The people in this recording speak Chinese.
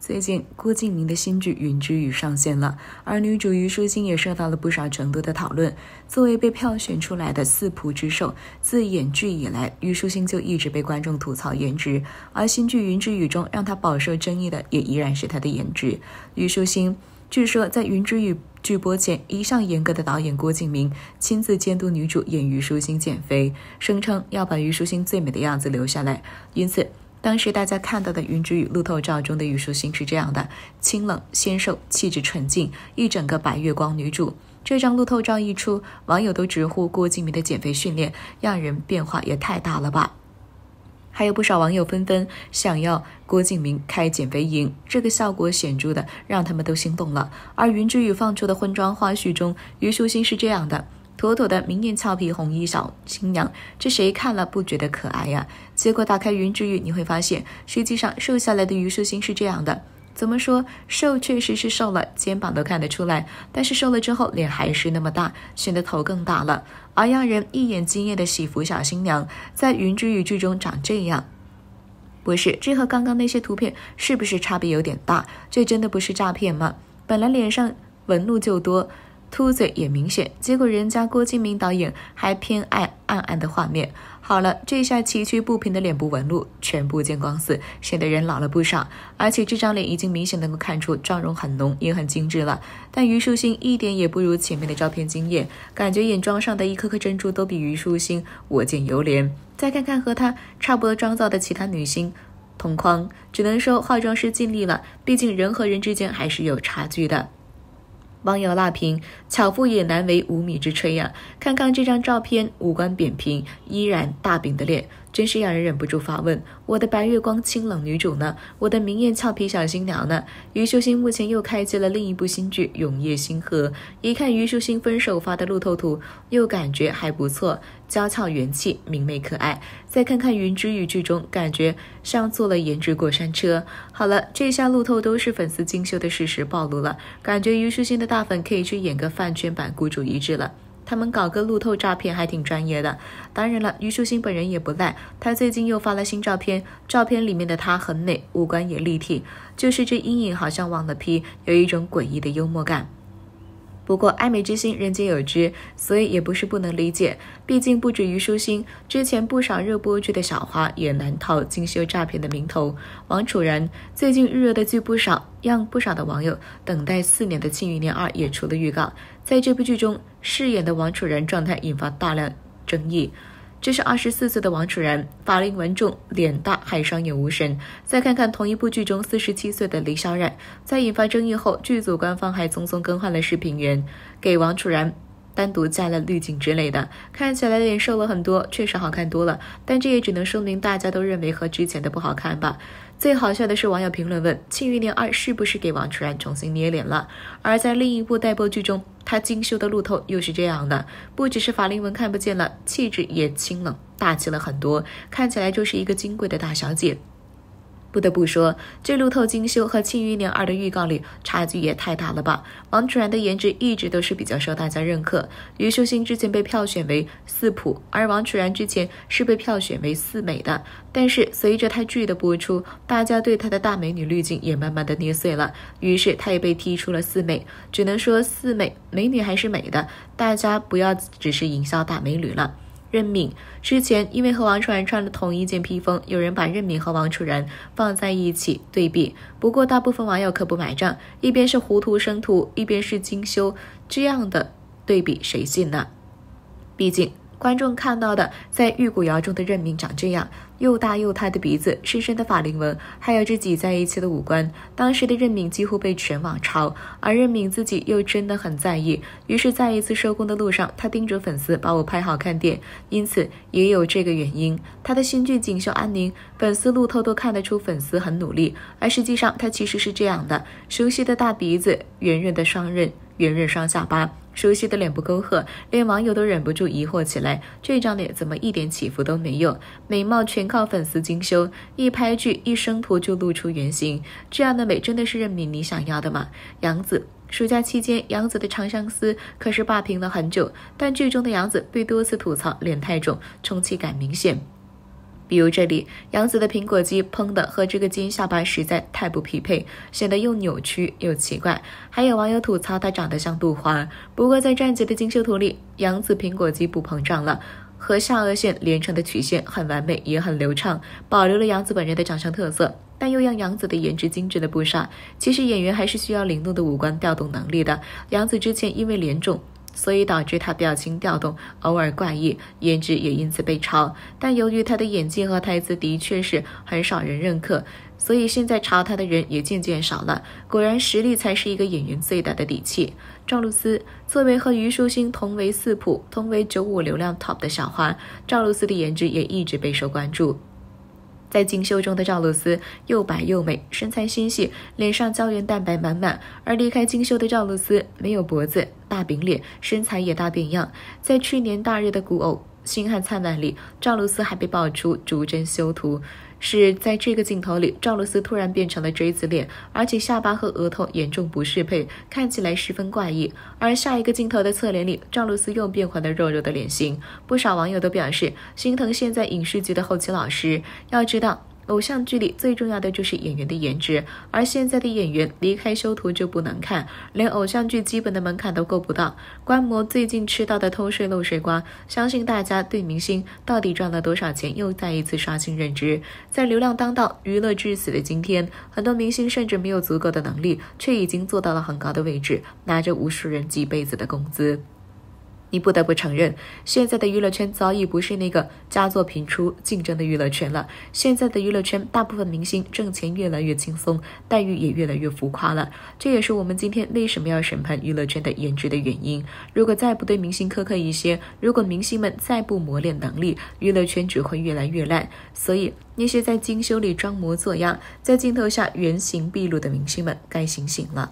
最近郭敬明的新剧《云之羽》上线了，而女主虞书欣也受到了不少程度的讨论。作为被票选出来的四仆之首，自演剧以来，虞书欣就一直被观众吐槽颜值。而新剧《云之羽》中，让她饱受争议的也依然是她的颜值。虞书欣据说在《云之羽》剧播前，一向严格的导演郭敬明亲自监督女主演虞书欣减肥，声称要把虞书欣最美的样子留下来，因此。当时大家看到的云之羽路透照中的虞书欣是这样的，清冷、纤瘦、气质纯净，一整个白月光女主。这张路透照一出，网友都直呼郭敬明的减肥训练让人变化也太大了吧！还有不少网友纷纷想要郭敬明开减肥营，这个效果显著的让他们都心动了。而云之羽放出的婚装花絮中，虞书欣是这样的。妥妥的明艳俏皮红衣小新娘，这谁看了不觉得可爱呀？结果打开《云之羽》，你会发现，实际上瘦下来的虞书欣是这样的。怎么说，瘦确实是瘦了，肩膀都看得出来。但是瘦了之后，脸还是那么大，显得头更大了。而让人一眼惊艳的喜服小新娘，在《云之羽》剧中长这样。不是，这和刚刚那些图片是不是差别有点大？这真的不是诈骗吗？本来脸上纹路就多。秃嘴也明显，结果人家郭敬明导演还偏爱暗暗的画面。好了，这下崎岖不平的脸部纹路全部见光死，显得人老了不少。而且这张脸已经明显能够看出妆容很浓也很精致了，但虞书欣一点也不如前面的照片惊艳，感觉眼妆上的一颗颗珍珠都比虞书欣我见犹怜。再看看和她差不多妆造的其他女星，同框只能说化妆师尽力了，毕竟人和人之间还是有差距的。网友辣评：“巧妇也难为无米之炊呀！看看这张照片，五官扁平，依然大饼的脸。”真是让人忍不住发问：我的白月光清冷女主呢？我的明艳俏皮小新娘呢？虞书欣目前又开机了另一部新剧《永夜星河》，一看虞书欣分手发的路透图，又感觉还不错，娇俏元气，明媚可爱。再看看《云之羽》剧中，感觉像坐了颜值过山车。好了，这下路透都是粉丝精修的事实暴露了，感觉虞书欣的大粉可以去演个饭圈版孤注一掷了。他们搞个路透诈骗还挺专业的，当然了，虞书欣本人也不赖。她最近又发了新照片，照片里面的她很美，五官也立体，就是这阴影好像忘了 P，有一种诡异的幽默感。不过爱美之心人皆有之，所以也不是不能理解。毕竟不止虞书欣，之前不少热播剧的小花也难逃精修诈骗的名头。王楚然最近预热的剧不少，让不少的网友等待四年的《庆余年二》也出了预告。在这部剧中饰演的王楚然状态引发大量争议。这是二十四岁的王楚然，法令纹重，脸大，还双眼无神。再看看同一部剧中四十七岁的李小冉，在引发争议后，剧组官方还匆匆更换了视频源，给王楚然。单独加了滤镜之类的，看起来脸瘦了很多，确实好看多了。但这也只能说明大家都认为和之前的不好看吧。最好笑的是网友评论问《庆余年二》是不是给王楚然重新捏脸了。而在另一部待播剧中，她精修的路透又是这样的，不只是法令纹看不见了，气质也清冷大气了很多，看起来就是一个金贵的大小姐。不得不说，这《路透精修》和《庆余年二》的预告里差距也太大了吧！王楚然的颜值一直都是比较受大家认可。虞书欣之前被票选为四普，而王楚然之前是被票选为四美的。但是随着她剧的播出，大家对她的大美女滤镜也慢慢的捏碎了，于是她也被踢出了四美。只能说四美美女还是美的，大家不要只是营销大美女了。任敏之前因为和王楚然穿了同一件披风，有人把任敏和王楚然放在一起对比，不过大部分网友可不买账，一边是糊涂生图，一边是精修，这样的对比谁信呢？毕竟。观众看到的在《玉骨遥》中的任敏长这样，又大又塌的鼻子，深深的法令纹，还有这挤在一起的五官。当时的任敏几乎被全网嘲，而任敏自己又真的很在意，于是，在一次收工的路上，他叮嘱粉丝把我拍好看点。因此，也有这个原因。他的新剧《锦绣安宁》，粉丝路透都看得出粉丝很努力，而实际上他其实是这样的：熟悉的大鼻子，圆润的双刃，圆润双下巴。熟悉的脸部沟壑，连网友都忍不住疑惑起来：这张脸怎么一点起伏都没有？美貌全靠粉丝精修，一拍剧、一生图就露出原形，这样的美真的是任明你想要的吗？杨子暑假期间，杨子的长相思可是霸屏了很久，但剧中的杨子被多次吐槽脸太肿，充气感明显。比如这里，杨紫的苹果肌嘭的和这个尖下巴实在太不匹配，显得又扭曲又奇怪。还有网友吐槽她长得像杜华。不过在站姐的精修图里，杨紫苹果肌不膨胀了，和下颚线连成的曲线很完美，也很流畅，保留了杨紫本人的长相特色，但又让杨紫的颜值精致了不少。其实演员还是需要灵动的五官调动能力的。杨紫之前因为脸肿。所以导致他表情调动，偶尔怪异，颜值也因此被嘲。但由于他的演技和台词的确是很少人认可，所以现在嘲他的人也渐渐少了。果然，实力才是一个演员最大的底气。赵露思作为和虞书欣同为四普、同为九五流量 top 的小花，赵露思的颜值也一直备受关注。在精修中的赵露思又白又美，身材纤细，脸上胶原蛋白满满；而离开精修的赵露思，没有脖子，大饼脸，身材也大变样。在去年大热的古偶《星汉灿烂》里，赵露思还被爆出逐帧修图。是在这个镜头里，赵露思突然变成了锥子脸，而且下巴和额头严重不适配，看起来十分怪异。而下一个镜头的侧脸里，赵露思又变回了肉肉的脸型。不少网友都表示心疼现在影视剧的后期老师。要知道。偶像剧里最重要的就是演员的颜值，而现在的演员离开修图就不能看，连偶像剧基本的门槛都够不到。观摩最近吃到的偷税漏税瓜，相信大家对明星到底赚了多少钱又再一次刷新认知。在流量当道、娱乐至死的今天，很多明星甚至没有足够的能力，却已经做到了很高的位置，拿着无数人几辈子的工资。你不得不承认，现在的娱乐圈早已不是那个佳作频出、竞争的娱乐圈了。现在的娱乐圈，大部分明星挣钱越来越轻松，待遇也越来越浮夸了。这也是我们今天为什么要审判娱乐圈的颜值的原因。如果再不对明星苛刻一些，如果明星们再不磨练能力，娱乐圈只会越来越烂。所以，那些在精修里装模作样，在镜头下原形毕露的明星们，该醒醒了。